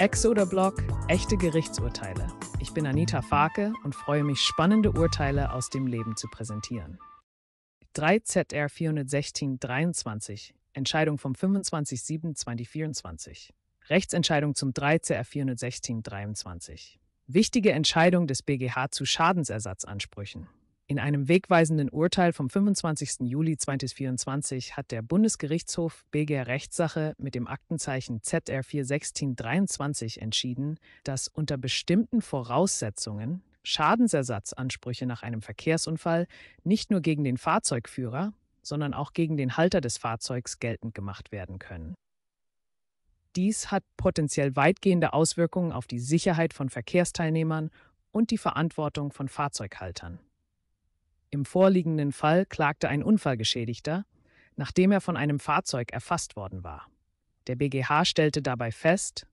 Exoder Blog, echte Gerichtsurteile. Ich bin Anita Farke und freue mich, spannende Urteile aus dem Leben zu präsentieren. 3 ZR 416 23, Entscheidung vom 25.07.2024. Rechtsentscheidung zum 3 ZR 416 23. Wichtige Entscheidung des BGH zu Schadensersatzansprüchen. In einem wegweisenden Urteil vom 25. Juli 2024 hat der Bundesgerichtshof BGR Rechtssache mit dem Aktenzeichen ZR 41623 entschieden, dass unter bestimmten Voraussetzungen Schadensersatzansprüche nach einem Verkehrsunfall nicht nur gegen den Fahrzeugführer, sondern auch gegen den Halter des Fahrzeugs geltend gemacht werden können. Dies hat potenziell weitgehende Auswirkungen auf die Sicherheit von Verkehrsteilnehmern und die Verantwortung von Fahrzeughaltern. Im vorliegenden Fall klagte ein Unfallgeschädigter, nachdem er von einem Fahrzeug erfasst worden war. Der BGH stellte dabei fest,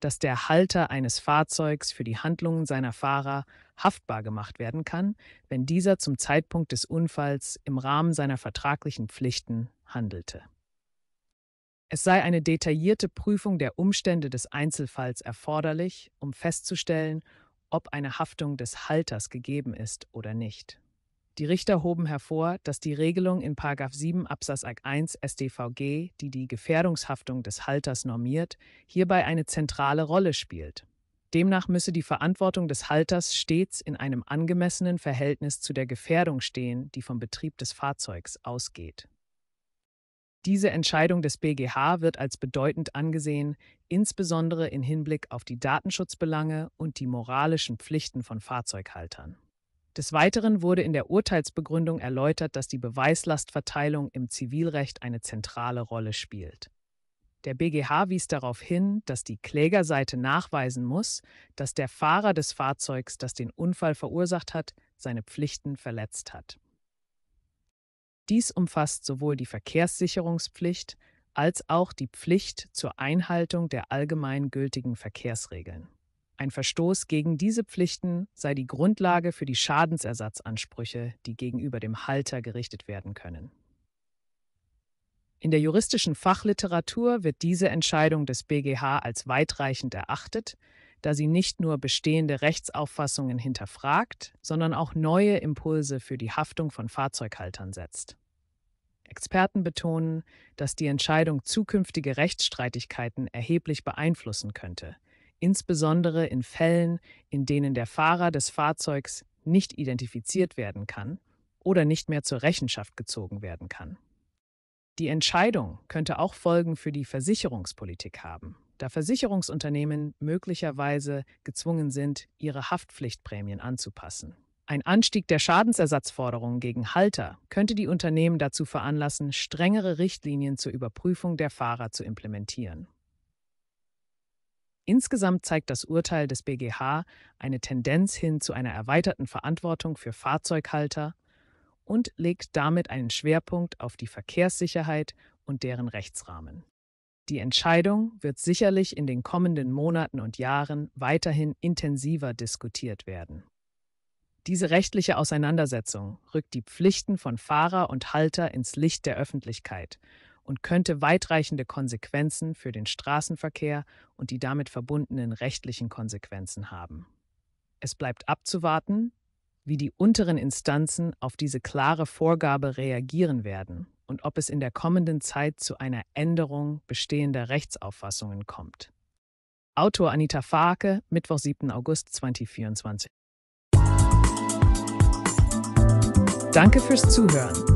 dass der Halter eines Fahrzeugs für die Handlungen seiner Fahrer haftbar gemacht werden kann, wenn dieser zum Zeitpunkt des Unfalls im Rahmen seiner vertraglichen Pflichten handelte. Es sei eine detaillierte Prüfung der Umstände des Einzelfalls erforderlich, um festzustellen, ob eine Haftung des Halters gegeben ist oder nicht. Die Richter hoben hervor, dass die Regelung in 7 Absatz 1 StVG, die die Gefährdungshaftung des Halters normiert, hierbei eine zentrale Rolle spielt. Demnach müsse die Verantwortung des Halters stets in einem angemessenen Verhältnis zu der Gefährdung stehen, die vom Betrieb des Fahrzeugs ausgeht. Diese Entscheidung des BGH wird als bedeutend angesehen, insbesondere in Hinblick auf die Datenschutzbelange und die moralischen Pflichten von Fahrzeughaltern. Des Weiteren wurde in der Urteilsbegründung erläutert, dass die Beweislastverteilung im Zivilrecht eine zentrale Rolle spielt. Der BGH wies darauf hin, dass die Klägerseite nachweisen muss, dass der Fahrer des Fahrzeugs, das den Unfall verursacht hat, seine Pflichten verletzt hat. Dies umfasst sowohl die Verkehrssicherungspflicht als auch die Pflicht zur Einhaltung der allgemein gültigen Verkehrsregeln. Ein Verstoß gegen diese Pflichten sei die Grundlage für die Schadensersatzansprüche, die gegenüber dem Halter gerichtet werden können. In der juristischen Fachliteratur wird diese Entscheidung des BGH als weitreichend erachtet, da sie nicht nur bestehende Rechtsauffassungen hinterfragt, sondern auch neue Impulse für die Haftung von Fahrzeughaltern setzt. Experten betonen, dass die Entscheidung zukünftige Rechtsstreitigkeiten erheblich beeinflussen könnte, insbesondere in Fällen, in denen der Fahrer des Fahrzeugs nicht identifiziert werden kann oder nicht mehr zur Rechenschaft gezogen werden kann. Die Entscheidung könnte auch Folgen für die Versicherungspolitik haben, da Versicherungsunternehmen möglicherweise gezwungen sind, ihre Haftpflichtprämien anzupassen. Ein Anstieg der Schadensersatzforderungen gegen Halter könnte die Unternehmen dazu veranlassen, strengere Richtlinien zur Überprüfung der Fahrer zu implementieren. Insgesamt zeigt das Urteil des BGH eine Tendenz hin zu einer erweiterten Verantwortung für Fahrzeughalter und legt damit einen Schwerpunkt auf die Verkehrssicherheit und deren Rechtsrahmen. Die Entscheidung wird sicherlich in den kommenden Monaten und Jahren weiterhin intensiver diskutiert werden. Diese rechtliche Auseinandersetzung rückt die Pflichten von Fahrer und Halter ins Licht der Öffentlichkeit und könnte weitreichende Konsequenzen für den Straßenverkehr und die damit verbundenen rechtlichen Konsequenzen haben. Es bleibt abzuwarten, wie die unteren Instanzen auf diese klare Vorgabe reagieren werden und ob es in der kommenden Zeit zu einer Änderung bestehender Rechtsauffassungen kommt. Autor Anita Farke, Mittwoch, 7. August 2024. Danke fürs Zuhören.